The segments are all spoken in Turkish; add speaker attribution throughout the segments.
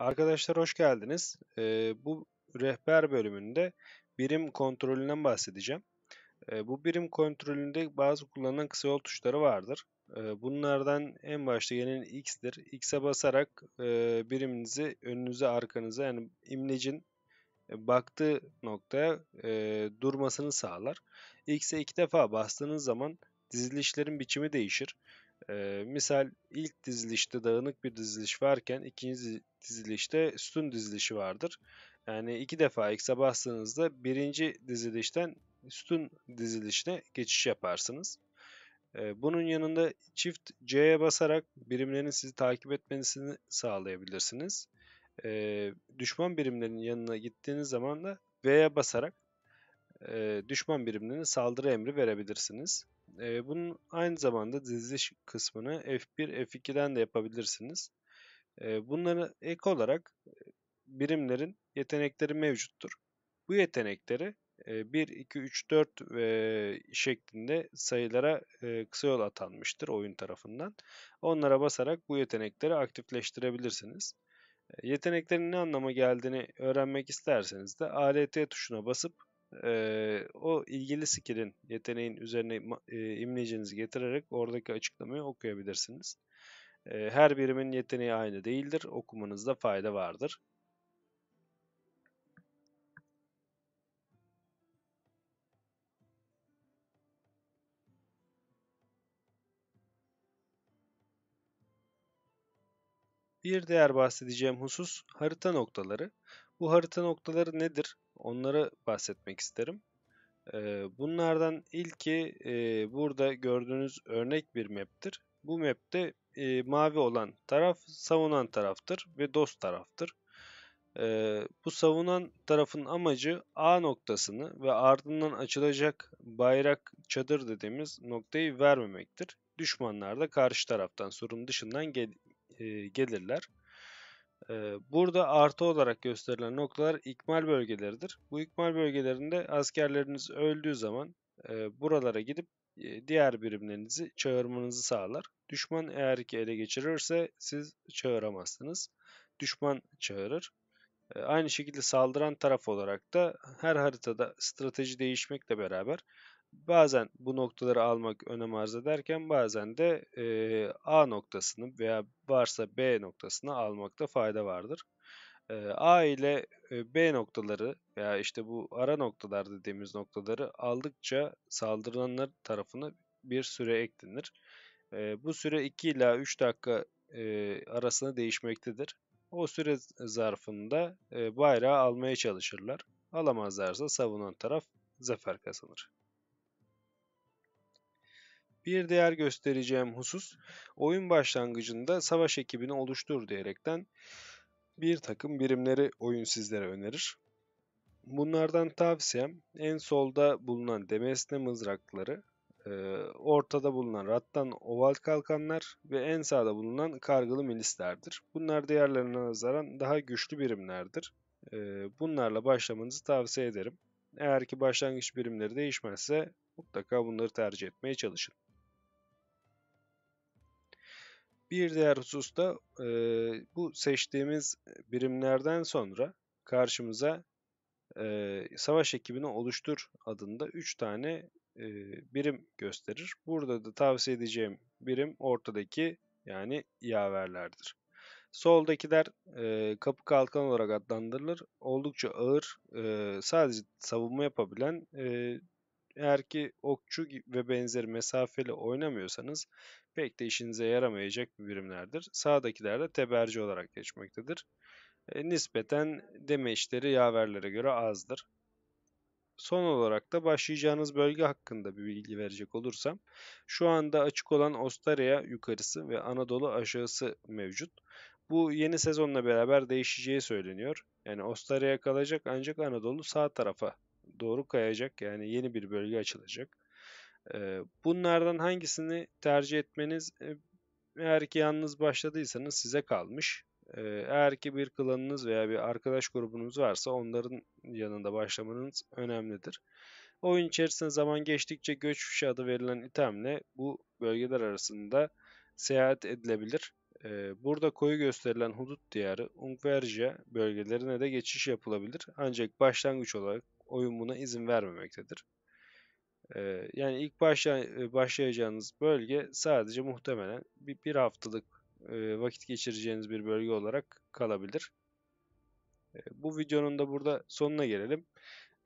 Speaker 1: Arkadaşlar hoş geldiniz. Ee, bu rehber bölümünde birim kontrolünden bahsedeceğim. Ee, bu birim kontrolünde bazı kullanılan kısa yol tuşları vardır. Ee, bunlardan en başta gelen X'dir. X'e basarak e, biriminizi önünüze arkanıza yani imlecin e, baktığı noktaya e, durmasını sağlar. X'e iki defa bastığınız zaman dizilişlerin biçimi değişir. E, misal ilk dizilişte dağınık bir diziliş varken ikinci dizilişte sütun dizilişi vardır. Yani iki defa x'e bastığınızda birinci dizilişten sütun dizilişine geçiş yaparsınız. Bunun yanında çift C'ye basarak birimlerin sizi takip etmesini sağlayabilirsiniz. Düşman birimlerinin yanına gittiğiniz zaman da V'ye basarak düşman birimlerine saldırı emri verebilirsiniz. E, bunun aynı zamanda diziliş kısmını F1, F2'den de yapabilirsiniz. E, ee, bunlara ek olarak e, birimlerin yetenekleri mevcuttur. Bu yetenekleri 1, 2, 3, 4 e, şeklinde sayılara e, kısa yol atanmıştır oyun tarafından. Onlara basarak bu yetenekleri aktifleştirebilirsiniz. E, yeteneklerin ne anlama geldiğini öğrenmek isterseniz de ALT tuşuna basıp e, o ilgili skill'in, yeteneğin üzerine e, imlecinizi getirerek oradaki açıklamayı okuyabilirsiniz. E, her birimin yeteneği aynı değildir. Okumanızda fayda vardır. Bir diğer bahsedeceğim husus harita noktaları. Bu harita noktaları nedir? Onları bahsetmek isterim. Ee, bunlardan ilki e, burada gördüğünüz örnek bir map'tir. Bu map'te e, mavi olan taraf savunan taraftır ve dost taraftır. Ee, bu savunan tarafın amacı A noktasını ve ardından açılacak bayrak çadır dediğimiz noktayı vermemektir. Düşmanlar da karşı taraftan sorun dışından gel e, gelirler. Ee, burada artı olarak gösterilen noktalar ikmal bölgeleridir. Bu ikmal bölgelerinde askerleriniz öldüğü zaman e, buralara gidip e, diğer birimlerinizi çağırmanızı sağlar. Düşman eğer ki ele geçirirse siz çağıramazsınız. Düşman çağırır. E, aynı şekilde saldıran taraf olarak da her haritada strateji değişmekle beraber bazen bu noktaları almak önem arz ederken bazen de e, A noktasını veya varsa B noktasını almakta fayda vardır. E, A ile B noktaları veya işte bu ara noktalar dediğimiz noktaları aldıkça saldırılanlar tarafına bir süre eklenir. E, bu süre 2 ila 3 dakika e, arasında değişmektedir. O süre zarfında e, bayrağı almaya çalışırlar. Alamazlarsa savunan taraf zafer kazanır. Bir diğer göstereceğim husus oyun başlangıcında savaş ekibini oluştur diyerekten bir takım birimleri oyun sizlere önerir. Bunlardan tavsiyem en solda bulunan demesne mızrakları, e, ortada bulunan rattan oval kalkanlar ve en sağda bulunan kargılı milislerdir. Bunlar diğerlerine nazaran daha güçlü birimlerdir. E, bunlarla başlamanızı tavsiye ederim. Eğer ki başlangıç birimleri değişmezse mutlaka bunları tercih etmeye çalışın. Bir diğer husus da e, bu seçtiğimiz birimlerden sonra karşımıza e, savaş ekibini oluştur adında 3 tane e, birim gösterir. Burada da tavsiye edeceğim birim ortadaki yani yaverlerdir. Soldakiler e, kapı kalkan olarak adlandırılır. Oldukça ağır e, sadece savunma yapabilen e, eğer ki okçu ve benzeri mesafeli oynamıyorsanız pek de işinize yaramayacak bir birimlerdir. Sağdakiler de teberci olarak geçmektedir. E, nispeten demeçleri yaverlere göre azdır. Son olarak da başlayacağınız bölge hakkında bir bilgi verecek olursam, şu anda açık olan Ostarya yukarısı ve Anadolu aşağısı mevcut. Bu yeni sezonla beraber değişeceği söyleniyor. Yani Ostarya kalacak ancak Anadolu sağ tarafa doğru kayacak. Yani yeni bir bölge açılacak. Bunlardan hangisini tercih etmeniz e, eğer ki yalnız başladıysanız size kalmış. Eğer ki bir klanınız veya bir arkadaş grubunuz varsa onların yanında başlamanız önemlidir. Oyun içerisinde zaman geçtikçe göç fişi adı verilen itemle bu bölgeler arasında seyahat edilebilir. Burada koyu gösterilen hudut diyarı Ungverja bölgelerine de geçiş yapılabilir. Ancak başlangıç olarak oyun buna izin vermemektedir. Ee, yani ilk başla, e, başlayacağınız bölge sadece muhtemelen bir, bir haftalık e, vakit geçireceğiniz bir bölge olarak kalabilir. Ee, bu videonun da burada sonuna gelelim.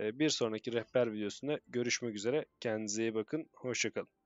Speaker 1: Ee, bir sonraki rehber videosunda görüşmek üzere. Kendinize iyi bakın. Hoşçakalın.